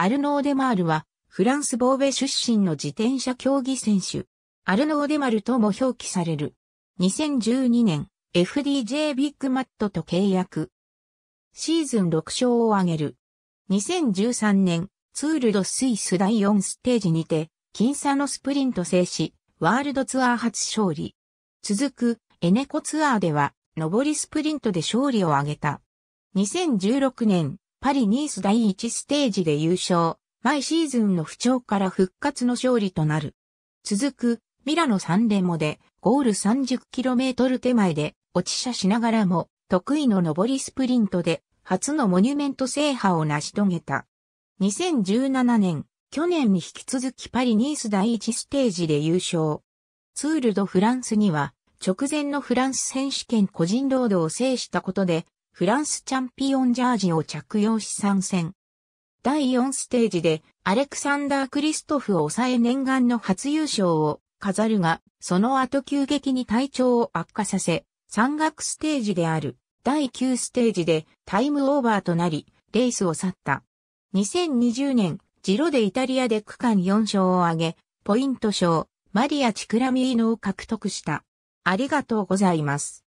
アルノー・デマールは、フランスボーベ出身の自転車競技選手。アルノー・デマルとも表記される。2012年、FDJ ビッグマットと契約。シーズン6勝を挙げる。2013年、ツールドスイス第4ステージにて、僅差のスプリント制し、ワールドツアー初勝利。続く、エネコツアーでは、上りスプリントで勝利を挙げた。2016年、パリ・ニース第1ステージで優勝、毎シーズンの不調から復活の勝利となる。続く、ミラノ・サンレモで、ゴール 30km 手前で、落ち車しながらも、得意の上りスプリントで、初のモニュメント制覇を成し遂げた。2017年、去年に引き続きパリ・ニース第1ステージで優勝。ツール・ド・フランスには、直前のフランス選手権個人ロードを制したことで、フランスチャンピオンジャージを着用し参戦。第4ステージでアレクサンダー・クリストフを抑え念願の初優勝を飾るが、その後急激に体調を悪化させ、山岳ステージである第9ステージでタイムオーバーとなり、レースを去った。2020年、ジロでイタリアで区間4勝を挙げ、ポイント賞、マリア・チクラミーノを獲得した。ありがとうございます。